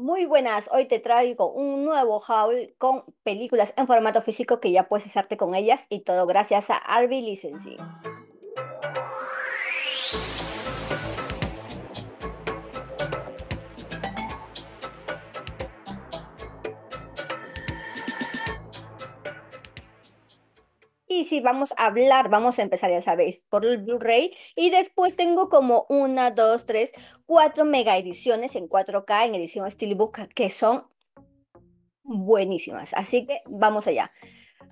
Muy buenas, hoy te traigo un nuevo haul con películas en formato físico que ya puedes hacerte con ellas y todo gracias a Arby Licensing. sí, vamos a hablar, vamos a empezar, ya sabéis, por el Blu-ray. Y después tengo como una, dos, tres, cuatro mega ediciones en 4K, en edición Steelbook, que son buenísimas. Así que vamos allá.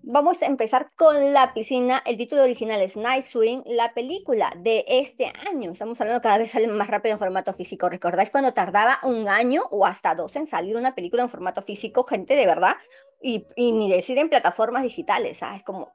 Vamos a empezar con La piscina. El título original es Night Swing, la película de este año. Estamos hablando cada vez sale más rápido en formato físico. ¿Recordáis cuando tardaba un año o hasta dos en salir una película en formato físico? Gente, de verdad, y, ni decir en plataformas digitales, es Como,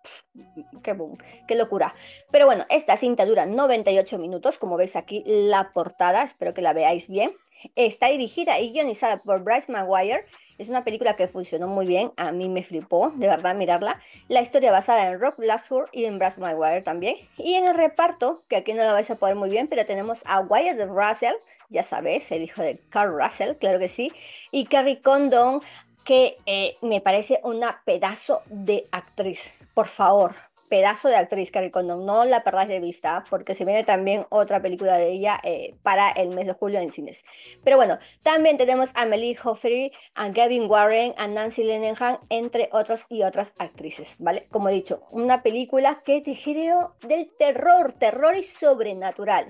qué boom, qué locura. Pero bueno, esta cinta dura 98 minutos, como veis aquí la portada, espero que la veáis bien. Está dirigida y guionizada por Bryce Mcguire. Es una película que funcionó muy bien, a mí me flipó, de verdad, mirarla. La historia basada en Rob Lasford y en Bryce Maguire también. Y en el reparto, que aquí no la vais a poder muy bien, pero tenemos a Wyatt Russell, ya sabéis, el hijo de Carl Russell, claro que sí, y Carrie Condon, que eh, me parece una pedazo de actriz. Por favor, pedazo de actriz, que Condon, no la perdáis de vista, porque se viene también otra película de ella eh, para el mes de julio en cines. Pero bueno, también tenemos a Melie Hoffrey, a Gavin Warren, a Nancy Leninhan, entre otros y otras actrices, ¿vale? Como he dicho, una película que te del terror, terror y sobrenatural.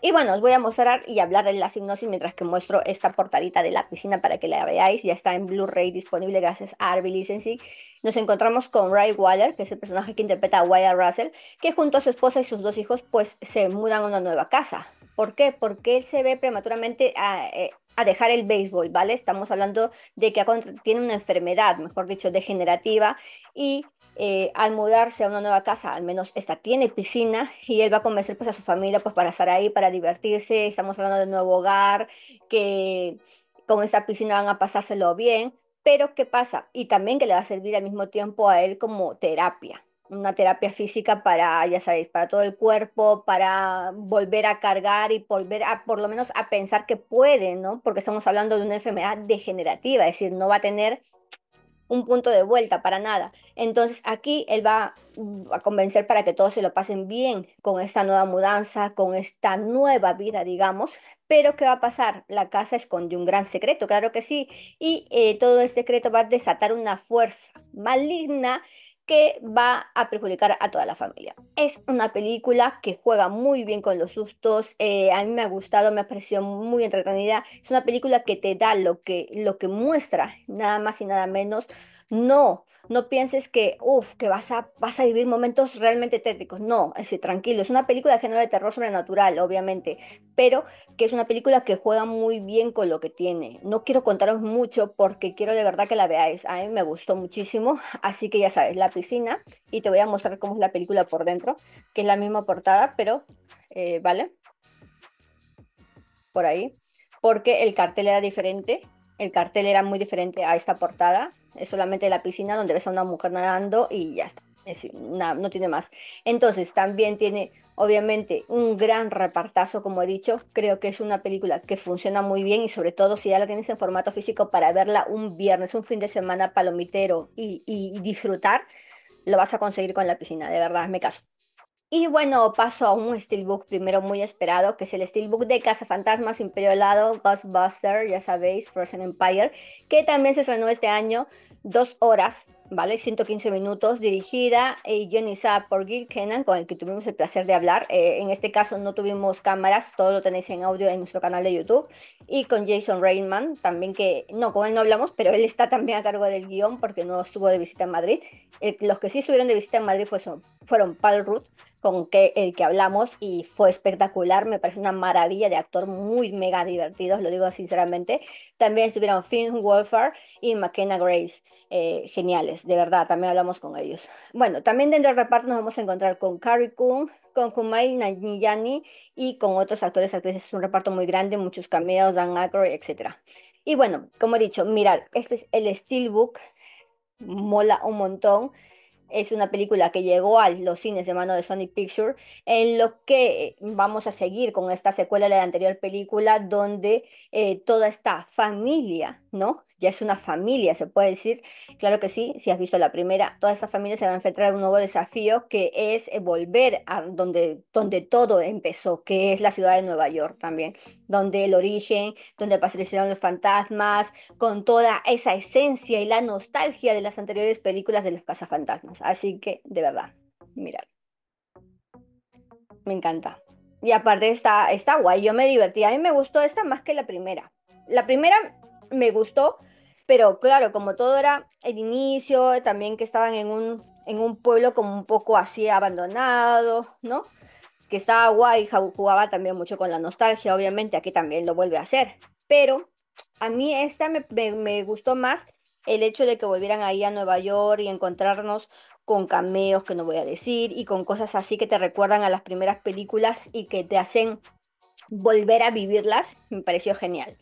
Y bueno, os voy a mostrar y hablar de la sinopsis mientras que muestro esta portadita de la piscina para que la veáis. Ya está en Blu-ray disponible gracias a Arby Licensing nos encontramos con Ray Waller, que es el personaje que interpreta a Wyatt Russell, que junto a su esposa y sus dos hijos pues se mudan a una nueva casa. ¿Por qué? Porque él se ve prematuramente a, eh, dejar el béisbol, ¿vale? Estamos hablando de que tiene una enfermedad, mejor dicho, degenerativa, y eh, al mudarse a una nueva casa, al menos esta tiene piscina, y él va a convencer pues a su familia pues para estar ahí, para divertirse, estamos hablando de un nuevo hogar, que con esta piscina van a pasárselo bien, pero ¿qué pasa? Y también que le va a servir al mismo tiempo a él como terapia, una terapia física para, ya sabéis, para todo el cuerpo, para volver a cargar y volver a, por lo menos, a pensar que puede, ¿no? Porque estamos hablando de una enfermedad degenerativa, es decir, no va a tener un punto de vuelta para nada. Entonces aquí él va mm, a convencer para que todos se lo pasen bien con esta nueva mudanza, con esta nueva vida, digamos, pero ¿qué va a pasar? La casa esconde un gran secreto, claro que sí, y eh, todo ese secreto va a desatar una fuerza maligna que va a perjudicar a toda la familia. Es una película que juega muy bien con los sustos, eh, a mí me ha gustado, me ha parecido muy entretenida, es una película que te da lo que, lo que muestra, nada más y nada menos, no, no pienses que, uff, que vas a, vas a vivir momentos realmente tétricos. No, tranquilo. Es una película de género de terror sobrenatural, obviamente, pero que es una película que juega muy bien con lo que tiene. No quiero contaros mucho porque quiero de verdad que la veáis. A mí me gustó muchísimo. Así que ya sabes, la piscina. Y te voy a mostrar cómo es la película por dentro, que es la misma portada, pero, eh, ¿vale? Por ahí. Porque el cartel era diferente el cartel era muy diferente a esta portada. Es solamente la piscina donde ves a una mujer nadando y ya está. no tiene más. Entonces también tiene, obviamente, un gran repartazo, como he dicho. Creo que es una película que funciona muy bien y sobre todo si ya la tienes en formato físico para verla un viernes, un fin de semana palomitero y, y disfrutar, lo vas a conseguir con la piscina. De verdad, me caso. Y bueno, paso a un steelbook primero muy esperado, que es el steelbook de Cazafantasmas, Imperio Helado, Ghostbuster, ya sabéis, Frozen Empire, que también se estrenó este año, dos horas ¿vale? 115 minutos, dirigida y guionizada por Gil Kenan, con el que tuvimos el placer de hablar. Eh, en este caso no tuvimos cámaras, todo lo tenéis en audio en nuestro canal de YouTube. Y con Jason Reitman, también que, no, con él no hablamos, pero él está también a cargo del guión porque no estuvo de visita en Madrid. los que sí estuvieron de visita en Madrid fueron Paul Ruth, con que, el que hablamos y fue espectacular, me parece una maravilla de actor, muy mega divertido, lo digo sinceramente. También estuvieron Finn Wolfhard y McKenna Grace, eh, geniales. Pues, de verdad, también hablamos con ellos. Bueno, también dentro del reparto nos vamos a encontrar con Carrie Coon, con Kumail Nanjiani y con otros actores, actrices. Es un reparto muy grande, muchos cameos, Dan Aykroyd, etc. Y bueno, como he dicho, mirar, este es el Steelbook, mola un montón. Es una película que llegó a los cines de mano de Sony Pictures, en lo que eh, vamos a seguir con esta secuela de la anterior película, donde eh, toda esta familia, ¿no? ya es una familia, se puede decir. Claro que sí, si has visto la primera, toda esta familia se va a enfrentar a un nuevo desafío que es eh, volver a donde, donde todo empezó, que es la ciudad de Nueva York también, donde el origen, donde aparecieron los fantasmas, con toda esa esencia y la nostalgia de las anteriores películas de los cazafantasmas. Así que, de verdad, mirad. Me encanta. Y aparte está, está guay, yo me divertí. A mí me gustó esta más que la primera. La primera me gustó, pero claro, como todo era el inicio, eh, también que estaban en un, pueblo como un poco así abandonado, ¿no? Que estaba guay, jugaba también mucho con la nostalgia, obviamente, aquí también lo vuelve a hacer. Pero a mí esta me, me gustó más el hecho de que volvieran ahí a Nueva York y encontrarnos con cameos que no voy a decir y con cosas así que te recuerdan a las primeras películas y que te hacen volver a vivirlas, me pareció genial.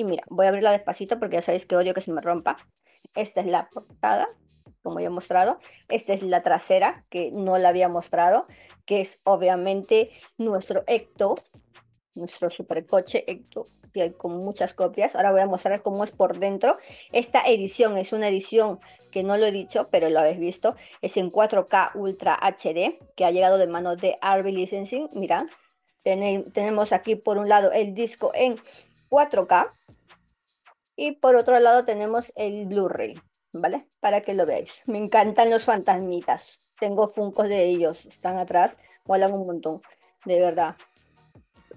Y mira, voy a abrirla despacito porque ya sabéis que odio que se me rompa. Esta es la portada, como ya he mostrado. Esta es la trasera, que no la había mostrado, que es obviamente nuestro Ecto, nuestro supercoche Ecto, que hay con muchas copias. Ahora voy a mostrar cómo es por dentro. Esta edición es una edición que no lo he dicho, pero lo habéis visto. Es en 4K Ultra HD, que ha llegado de manos de Arby Licensing. Mira, tenemos aquí por un lado el disco en 4K. Y por otro lado tenemos el Blu-ray, ¿vale? Para que lo veáis. Me encantan los fantasmitas. Tengo funcos de ellos, están atrás, mola un montón, de verdad.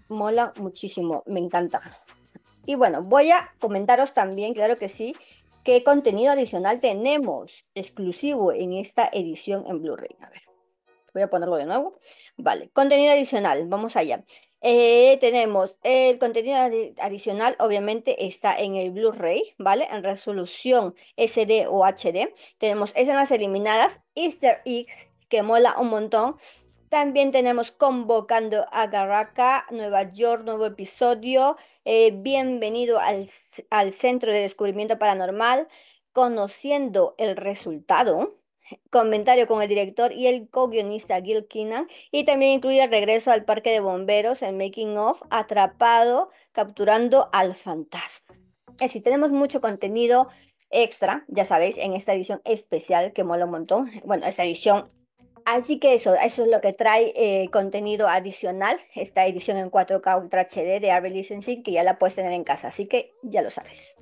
Mola muchísimo, me encanta. Y bueno, voy a comentaros también, claro que sí, qué contenido adicional tenemos exclusivo en esta edición en Blu-ray. A ver, voy a ponerlo de nuevo. Vale, contenido adicional, vamos allá. Eh, tenemos el contenido adicional, obviamente está en el Blu-ray, ¿vale? En resolución SD o HD. Tenemos escenas eliminadas, Easter eggs, que mola un montón. También tenemos Convocando a Garraca, Nueva York, nuevo episodio. Eh, bienvenido al, al Centro de Descubrimiento Paranormal, conociendo el resultado comentario con el director y el co-guionista Gil Keenan y también incluye el regreso al parque de bomberos, en making of, atrapado, capturando al fantasma. Así eh, tenemos mucho contenido extra, ya sabéis, en esta edición especial que mola un montón. Bueno, esta edición. Así que eso, eso es lo que trae eh, contenido adicional, esta edición en 4K Ultra HD de Arby Licensing, que ya la puedes tener en casa, así que ya lo sabes.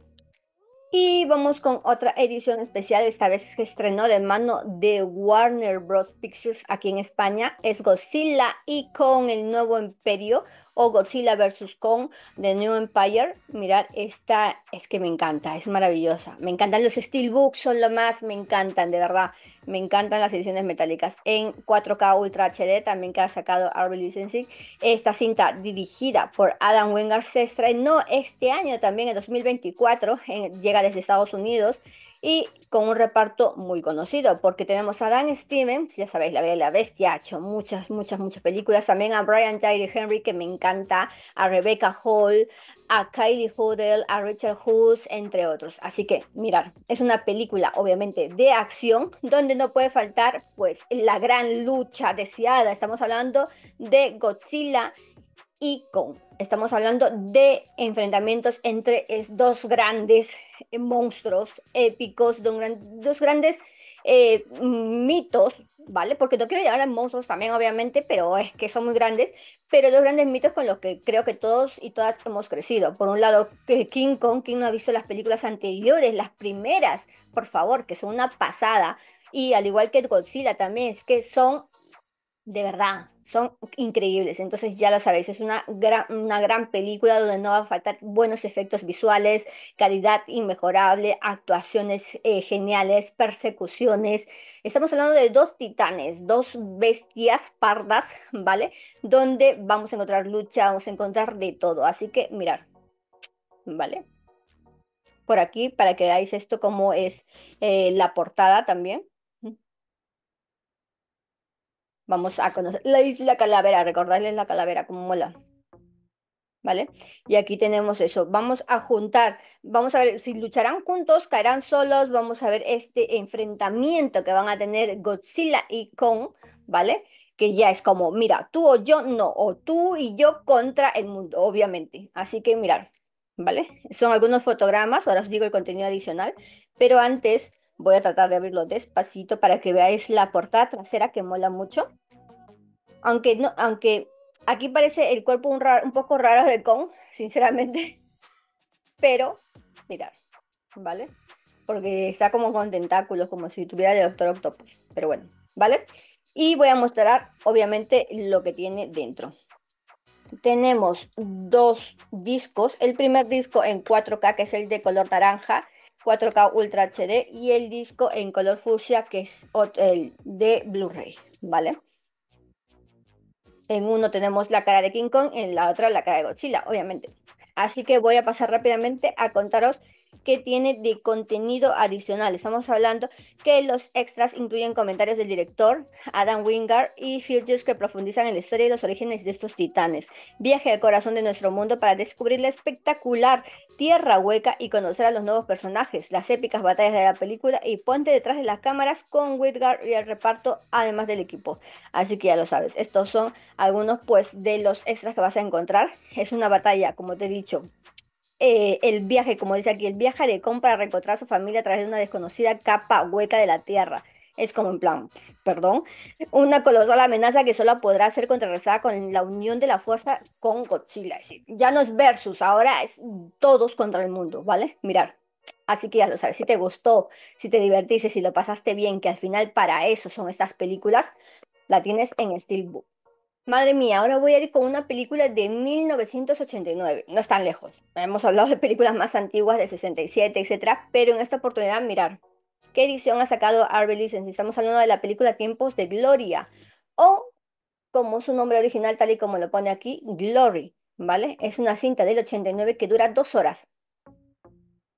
Y vamos con otra edición especial, esta vez que estrenó de mano de Warner Bros. Pictures aquí en España. Es Godzilla y con el nuevo imperio o Godzilla vs. Kong the New Empire. Mirad, esta es que me encanta, es maravillosa. Me encantan los steelbooks, son lo más, me encantan, de verdad. Me encantan las ediciones metálicas en 4K Ultra HD, también que ha sacado Arby Licensing. Esta cinta dirigida por Adam Wingard se no este año también, en 2024, llega desde Estados Unidos y con un reparto muy conocido, porque tenemos a Dan Stevens, ya sabéis, La Bella Bestia, ha hecho muchas, muchas, muchas películas, también a Brian Tyree Henry, que me encanta, a Rebecca Hall, a Kylie Hoodle, a Richard Hughes, entre otros. Así que, mirar, es una película obviamente de acción, donde no puede faltar pues la gran lucha deseada, estamos hablando de Godzilla y Kong. Estamos hablando de enfrentamientos entre dos grandes eh, monstruos épicos, dos grandes eh, mitos, ¿vale? Porque no quiero llamar a monstruos también, obviamente, pero es que son muy grandes, pero dos grandes mitos con los que creo que todos y todas hemos crecido. Por un lado, que King Kong, quien no ha visto las películas anteriores, las primeras, por favor, que son una pasada. Y al igual que Godzilla también, es que son de verdad, son increíbles. Entonces ya lo sabéis, es una gran, una gran película donde no va a faltar buenos efectos visuales, calidad inmejorable, actuaciones eh, geniales, persecuciones. Estamos hablando de dos titanes, dos bestias pardas, ¿vale? Donde vamos a encontrar lucha, vamos a encontrar de todo. Así que mirar, ¿vale? Por aquí, para que veáis esto como es eh, la portada también. Vamos a conocer la isla calavera, recordarles la calavera, como mola. ¿Vale? Y aquí tenemos eso. Vamos a juntar, vamos a ver si lucharán juntos, caerán solos, vamos a ver este enfrentamiento que van a tener Godzilla y Kong, ¿vale? que ya es como, mira, tú o yo no, o tú y yo contra el mundo, obviamente. Así que mirar, ¿vale? Son algunos fotogramas, ahora os digo el contenido adicional, pero antes Voy a tratar de abrirlo despacito para que veáis la portada trasera que mola mucho. Aunque, no, aunque aquí parece el cuerpo un, poco raro de con sinceramente. Pero, mirad, ¿vale? Porque está como con tentáculos, como si tuviera el Doctor Octopus. Pero bueno, ¿vale? Y voy a mostrar, obviamente, lo que tiene dentro. Tenemos dos discos. El primer disco en 4K, que es el de color naranja, 4K Ultra HD y el disco en color fucsia que es el de Blu-ray, ¿vale? En uno tenemos la cara de King Kong, y en la otra la cara de Godzilla, obviamente. Así que voy a pasar rápidamente a contaros que tiene de contenido adicional. Estamos hablando que los extras incluyen comentarios del director, Adam Wingard, y features que profundizan en la historia y los orígenes de estos titanes. Viaje al corazón de nuestro mundo para descubrir la espectacular tierra hueca y conocer a los nuevos personajes, las épicas batallas de la película y ponte detrás de las cámaras con Wingard y el reparto, además del equipo. Así que ya lo sabes, estos son algunos pues de los extras que vas a encontrar. Es una batalla, como te he dicho, eh, el viaje, como dice aquí, el viaje de compra para reencontrar a su familia a través de una desconocida capa hueca de la Tierra. Es como en plan, perdón, una colosal amenaza que solo podrá ser contrarrestada con la unión de la fuerza con Godzilla. Es decir, ya no es versus, ahora es todos contra el mundo, ¿vale? Mirar. Así que ya lo sabes, si te gustó, si te divertiste, si lo pasaste bien, que al final para eso son estas películas, la tienes en Steelbook. Madre mía, ahora voy a ir con una película de 1989. No tan lejos. Hemos hablado de películas más antiguas de 67, etcétera, pero en esta oportunidad mirar qué edición ha sacado si Estamos hablando de la película Tiempos de Gloria o como su nombre original, tal y como lo pone aquí, Glory, ¿vale? Es una cinta del 89 que dura dos horas.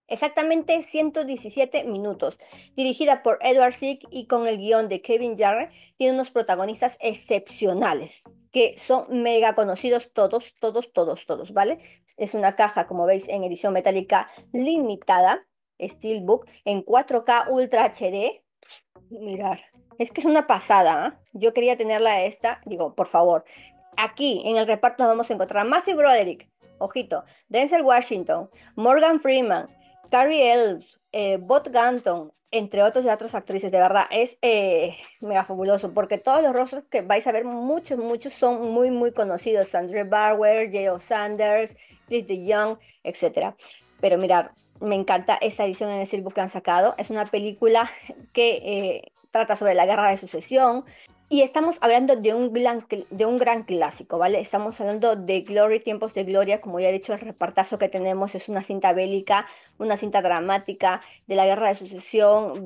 Exactamente 117 minutos. Dirigida por Edward sick y con el guión de Kevin Jarre, tiene unos protagonistas excepcionales que son mega conocidos todos, todos, todos, todos, ¿vale? Es una caja, como veis, en edición metálica limitada, Steelbook, en 4K Ultra HD. Mirar, es que es una pasada. ¿ah? Yo quería tenerla esta, digo, por favor. Aquí en el reparto nos vamos a encontrar a Matthew Broderick, ojito, Denzel Washington, Morgan Freeman, Carrie Elves, eh, Bot Ganton, entre otros y otras actrices, de verdad, es eh, mega fabuloso, porque todos los rostros que vais a ver, muchos, muchos son muy, muy conocidos, Andre Barwer, J.O. Sanders, de Young, etc. Pero mirad, me encanta esta edición en el Steelbook que han sacado, es una película que eh, trata sobre la guerra de sucesión, y estamos hablando de un, gran, de un gran clásico, ¿vale? Estamos hablando de Glory, Tiempos de Gloria, como ya he dicho, el repartazo que tenemos es una cinta bélica, una cinta dramática de la Guerra de Sucesión,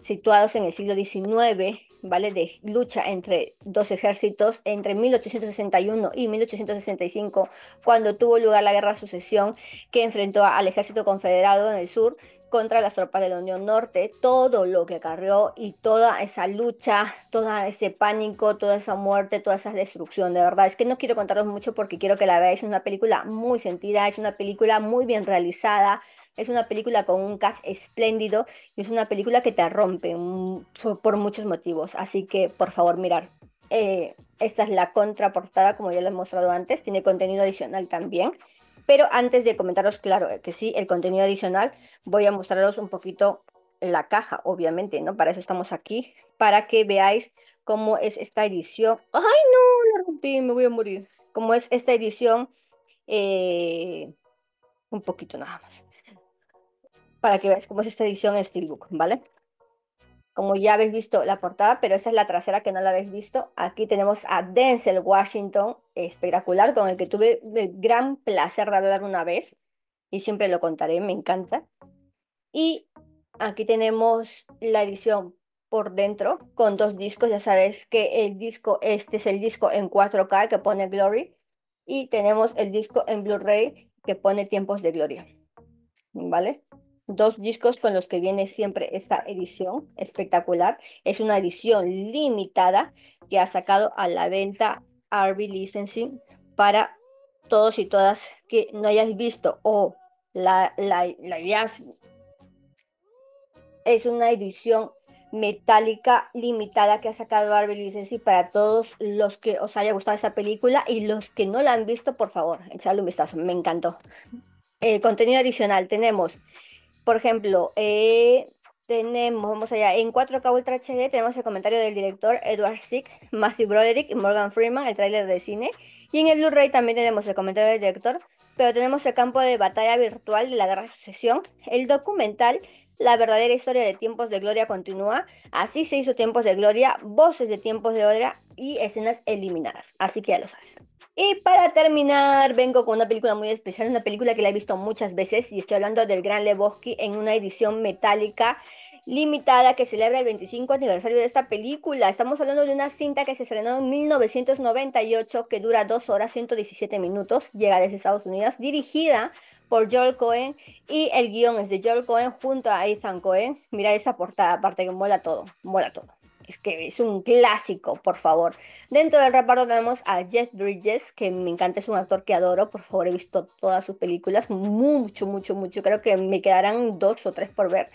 situados en el siglo XIX, ¿vale? De lucha entre dos ejércitos entre 1861 y 1865, cuando tuvo lugar la Guerra de Sucesión, que enfrentó al ejército confederado en el sur contra las tropas de la Unión Norte, todo lo que acarreó y toda esa lucha, todo ese pánico, toda esa muerte, toda esa destrucción, de verdad. Es que no quiero contaros mucho porque quiero que la veáis, es una película muy sentida, es una película muy bien realizada, es una película con un cast espléndido y es una película que te rompe por muchos motivos, así que por favor mirar. Eh, esta es la contraportada, como ya les he mostrado antes, tiene contenido adicional también pero antes de comentaros, claro, eh, que sí, el contenido adicional, voy a mostraros un poquito la caja, obviamente, ¿no? Para eso estamos aquí, para que veáis cómo es esta edición. ¡Ay, no! La rompí, me voy a morir. Cómo es esta edición, eh, un poquito nada más. Para que veáis cómo es esta edición Steelbook, ¿vale? como ya habéis visto la portada, pero esta es la trasera que no la habéis visto. Aquí tenemos a Denzel Washington, espectacular, con el que tuve el gran placer de hablar una vez y siempre lo contaré, me encanta. Y aquí tenemos la edición por dentro con dos discos, ya sabéis que el disco, este es el disco en 4K que pone Glory y tenemos el disco en Blu-ray que pone Tiempos de Gloria. ¿Vale? dos discos con los que viene siempre esta edición espectacular. Es una edición limitada que ha sacado a la venta Arby Licensing para todos y todas que no hayáis visto o la, la, Es una edición metálica limitada que ha sacado Arby Licensing... para todos los que os haya gustado esa película y los que no la han visto, por favor, echarle un vistazo, me encantó. El contenido adicional, tenemos por ejemplo, eh, tenemos, vamos allá, en 4K Ultra HD tenemos el comentario del director Edward Sick, Matthew Broderick y Morgan Freeman, el tráiler de cine. Y en el Blu-ray también tenemos el comentario del director, pero tenemos el campo de batalla virtual de la Guerra de Sucesión, el documental la verdadera historia de Tiempos de Gloria continúa. Así se hizo Tiempos de Gloria, voces de Tiempos de Gloria y escenas eliminadas. Así que ya lo sabes. Y para terminar, vengo con una película muy especial, una película que la he visto muchas veces y estoy hablando del Gran Lebowski en una edición metálica limitada que celebra el 25 aniversario de esta película. Estamos hablando de una cinta que se estrenó en 1998 que dura 2 horas 117 minutos, llega desde Estados Unidos, dirigida por Joel Cohen y el guión es de Joel Cohen junto a Ethan Cohen. Mira esa portada, aparte que mola todo, mola todo es que es un clásico, por favor. Dentro del reparto tenemos a Jeff Bridges, que me encanta, es un actor que adoro, por favor, he visto todas sus películas, mucho, mucho, mucho, creo que me quedarán dos o tres por ver.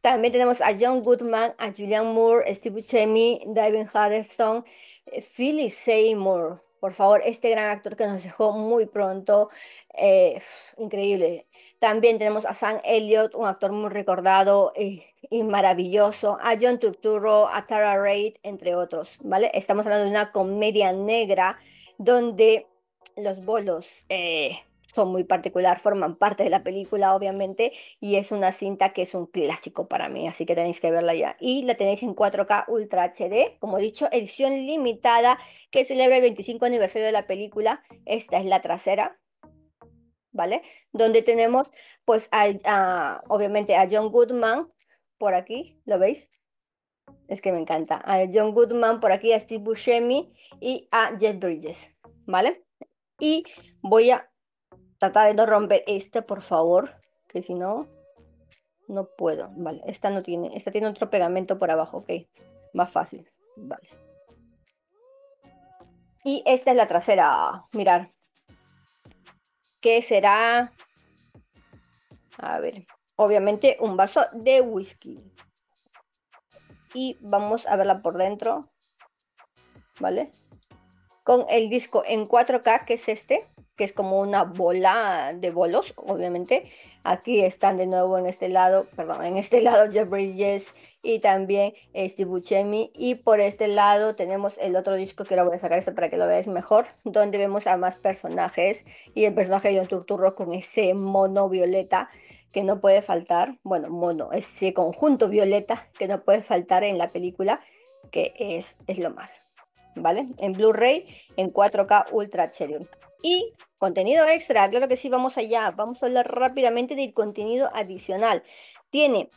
También tenemos a John Goodman, a Julian Moore, Steve Buscemi, David Harrison, eh, Philly Seymour, por favor, este gran actor que nos dejó muy pronto, eh, increíble. También tenemos a Sam Elliott, un actor muy recordado eh, y, maravilloso, a John Turturro, a Tara Reid, entre otros, ¿vale? Estamos hablando de una comedia negra donde los bolos eh, muy particular, forman parte de la película, obviamente, y es una cinta que es un clásico para mí, así que tenéis que verla ya. Y la tenéis en 4K Ultra HD, como dicho, edición limitada que celebra el 25 aniversario de la película. Esta es la trasera, ¿vale? Donde tenemos, pues, obviamente a John Goodman por aquí, ¿lo veis? Es que me encanta. A John Goodman por aquí, a Steve Buscemi y a Jeff Bridges, ¿vale? Y voy a Trata de no romper este, por favor, que si no, no puedo. Vale, esta no tiene, esta tiene otro pegamento por abajo, ok. Más fácil, vale. Y esta es la trasera, mirar. ¿Qué será, a ver, obviamente un vaso de whisky. Y vamos a verla por dentro, ¿vale? con el disco en 4K, que es este, que es como una bola de bolos, obviamente. Aquí están de nuevo en este lado, perdón, en este lado Jeff Bridges y también eh, Steve Buscemi. Y por este lado tenemos el otro disco que ahora voy a sacar esto para que lo veáis mejor, donde vemos a más personajes y el personaje de John Turturro con ese mono violeta que no puede faltar, bueno, mono, ese conjunto violeta que no puede faltar en la película, que es, es lo más. ¿vale? En Blu-ray en 4K Ultra HD. Y contenido extra, claro que sí, vamos allá. Vamos a hablar rápidamente del contenido adicional. Tiene,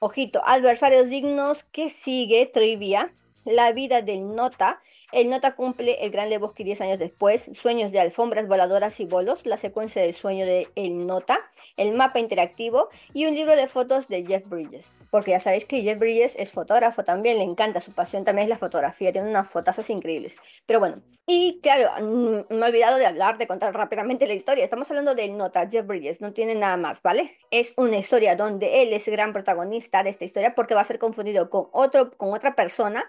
ojito, adversarios dignos que sigue trivia, la vida del Nota. El Nota cumple El Gran bosque 10 años después, Sueños de alfombras voladoras y bolos, la secuencia del sueño de El Nota, el mapa interactivo y un libro de fotos de Jeff Bridges. Porque ya sabéis que Jeff Bridges es fotógrafo también, le encanta, su pasión también es la fotografía, tiene unas fotazas increíbles. Pero bueno, y claro, mm, me he olvidado de hablar, de contar rápidamente la historia. Estamos hablando del Nota, Jeff Bridges, no tiene nada más, ¿vale? Es una historia donde él es gran protagonista de esta historia porque va a ser confundido con, otro, con otra persona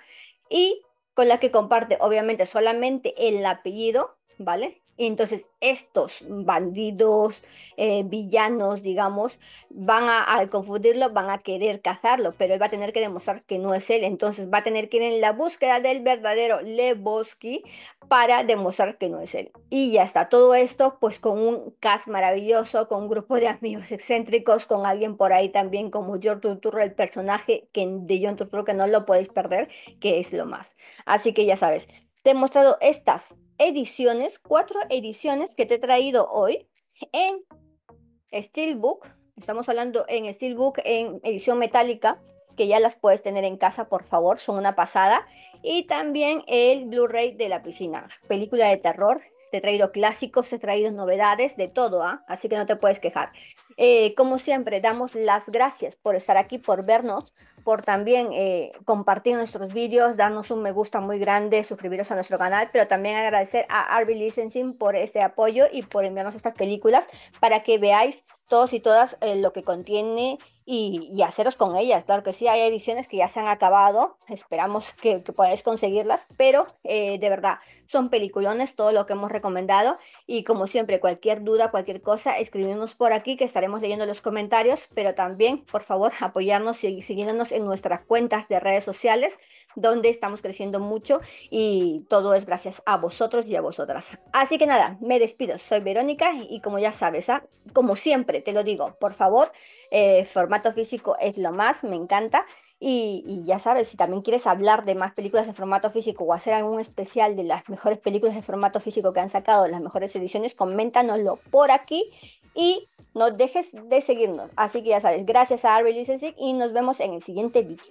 y con la que comparte obviamente solamente el apellido, ¿vale? Entonces, estos bandidos, eh, villanos, digamos, van a, al confundirlo, van a querer cazarlo, pero él va a tener que demostrar que no es él. Entonces, va a tener que ir en la búsqueda del verdadero Lebowski para demostrar que no es él. Y ya está, todo esto pues con un cast maravilloso, con un grupo de amigos excéntricos, con alguien por ahí también como George Turturro, el personaje que, de John Turturro que no lo podéis perder, que es lo más. Así que ya sabes, te he mostrado estas ediciones, cuatro ediciones que te he traído hoy en Steelbook. Estamos hablando en Steelbook en edición metálica, que ya las puedes tener en casa, por favor, son una pasada. Y también el Blu-ray de La Piscina, película de terror. Te he traído clásicos, te he traído novedades, de todo, ¿ah? así que no te puedes quejar. Eh, como siempre, damos las gracias por estar aquí, por vernos, por también eh, compartir nuestros vídeos, darnos un me gusta muy grande, suscribiros a nuestro canal, pero también agradecer a Arby Licensing por este apoyo y por enviarnos estas películas para que veáis todos y todas eh, lo que contiene y, haceros con ellas. Claro que sí, hay ediciones que ya se han acabado, esperamos que podáis conseguirlas, pero de verdad, son peliculones todo lo que hemos recomendado y como siempre, cualquier duda, cualquier cosa, escribirnos por aquí que estaremos leyendo los comentarios, pero también, por favor, apoyarnos y siguiéndonos en nuestras cuentas de redes sociales donde estamos creciendo mucho y todo es gracias a vosotros y a vosotras. Así que nada, me despido. Soy Verónica y como ya sabes, ¿ah? como siempre te lo digo, por favor, eh, formato físico es lo más, me encanta. Y, ya sabes, si también quieres hablar de más películas de formato físico o hacer algún especial de las mejores películas de formato físico que han sacado, las mejores ediciones, coméntanoslo por aquí y no dejes de seguirnos. Así que ya sabes, gracias a Arby y nos vemos en el siguiente vídeo.